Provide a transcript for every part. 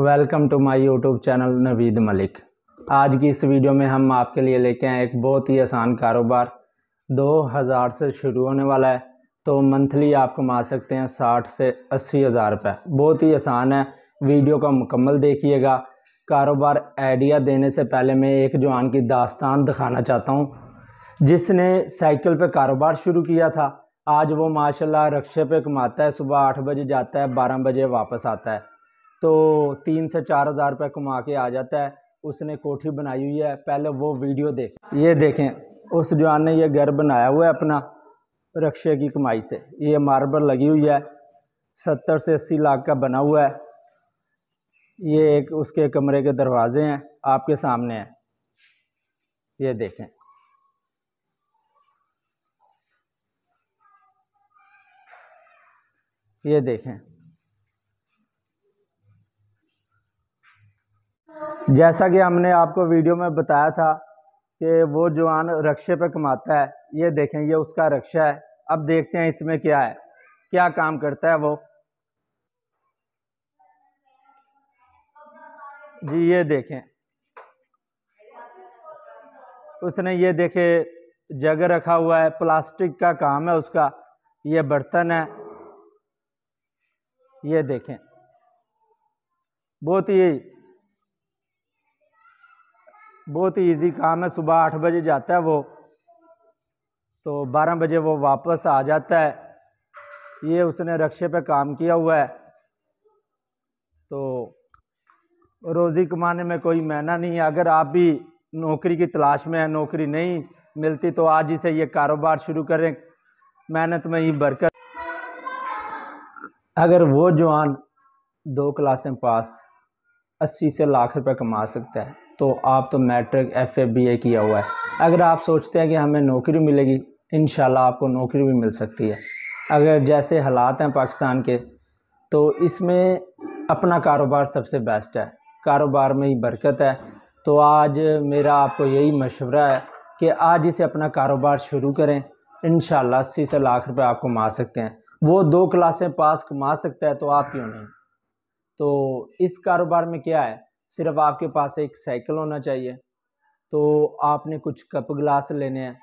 welcome to my YouTube channel Naveed Malik आज की इस वीडियो में हम आपके लिए लेके आए एक बहुत ही आसान कारोबार 2000 से शुरू होने वाला है तो मंथली आप कमा सकते हैं 60 से अस्सी हज़ार रुपये बहुत ही आसान है वीडियो का मुकम्मल देखिएगा कारोबार आइडिया देने से पहले मैं एक जवान की दास्तान दिखाना चाहता हूँ जिसने साइकिल पर कारोबार शुरू किया था आज वो माशाल्लाह रक्शे पे कमाता है सुबह आठ बजे जाता है बारह बजे वापस आता है तो तीन से चार हज़ार रुपये कमा के आ जाता है उसने कोठी बनाई हुई है पहले वो वीडियो देख ये देखें उस जवान ने ये घर बनाया हुआ है अपना रक्शे की कमाई से ये मार्बल लगी हुई है सत्तर से अस्सी लाख का बना हुआ है ये एक उसके कमरे के दरवाजे हैं आपके सामने हैं ये देखें ये देखें जैसा कि हमने आपको वीडियो में बताया था कि वो जवान रक्षे पे कमाता है ये देखें ये उसका रक्षा है अब देखते हैं इसमें क्या है क्या काम करता है वो जी ये देखें उसने ये देखे जग रखा हुआ है प्लास्टिक का काम है उसका ये बर्तन है ये देखें बहुत ही बहुत ही ईजी काम है सुबह आठ बजे जाता है वो तो बारह बजे वो वापस आ जाता है ये उसने रक्शे पे काम किया हुआ है तो रोज़ी कमाने में कोई मैना नहीं है अगर आप भी नौकरी की तलाश में है नौकरी नहीं मिलती तो आज ही से ये कारोबार शुरू करें मेहनत में ही बरकत अगर वो जवान दो क्लासें पास अस्सी से लाख रुपए कमा सकता है तो आप तो matric F A B A किया हुआ है अगर आप सोचते हैं कि हमें नौकरी मिलेगी इन आपको नौकरी भी मिल सकती है अगर जैसे हालात हैं पाकिस्तान के तो इसमें अपना कारोबार सबसे बेस्ट है कारोबार में ही बरकत है तो आज मेरा आपको यही मशवरा है कि आज इसे अपना कारोबार शुरू करें इन अस्सी से लाख रुपए आप कमा सकते हैं वो दो क्लासें पास कमा सकता है तो आप क्यों नहीं तो इस कारोबार में क्या है सिर्फ आपके पास एक साइकिल होना चाहिए तो आपने कुछ कप गिलास लेने हैं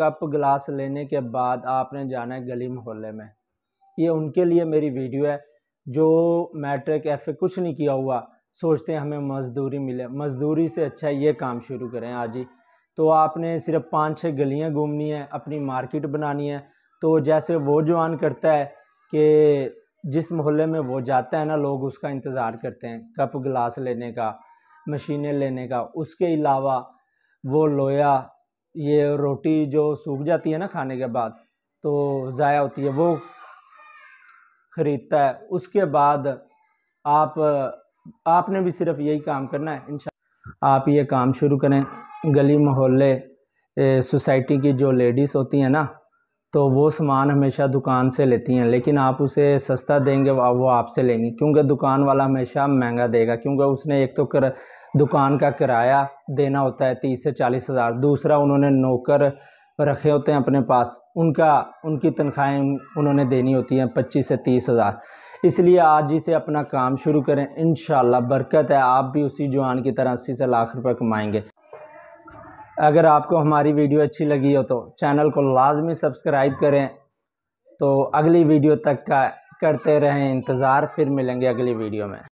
कप गिलास लेने के बाद आपने जाना है गली मोहल्ले में ये उनके लिए मेरी वीडियो है जो मैट्रिक एफ कुछ नहीं किया हुआ सोचते हैं हमें मजदूरी मिले मजदूरी से अच्छा ये काम शुरू करें आज ही तो आपने सिर्फ पाँच छः गलियाँ घूमनी है अपनी मार्केट बनानी है तो जैसे वो जवान करता है कि जिस मोहल्ले में वो जाता है ना लोग उसका इंतज़ार करते हैं कप गिलास लेने का मशीनें लेने का उसके अलावा वो लोया ये रोटी जो सूख जाती है ना खाने के बाद तो ज़ाया होती है वो ख़रीदता है उसके बाद आप आपने भी सिर्फ यही काम करना है इन आप ये काम शुरू करें गली मोहल्ले सोसाइटी की जो लेडीज़ होती हैं ना तो वो सामान हमेशा दुकान से लेती हैं लेकिन आप उसे सस्ता देंगे वो आपसे लेंगी क्योंकि दुकान वाला हमेशा महंगा देगा क्योंकि उसने एक तो कर दुकान का किराया देना होता है तीस से चालीस हज़ार दूसरा उन्होंने नौकर रखे होते हैं अपने पास उनका उनकी तनख्वाहें उन्होंने देनी होती हैं पच्चीस से तीस हज़ार इसलिए आज ही से अपना काम शुरू करें इन बरकत है आप भी उसी जवान की तरह अस्सी से लाख रुपये कमाएँगे अगर आपको हमारी वीडियो अच्छी लगी हो तो चैनल को लाजमी सब्सक्राइब करें तो अगली वीडियो तक का करते रहें इंतज़ार फिर मिलेंगे अगली वीडियो में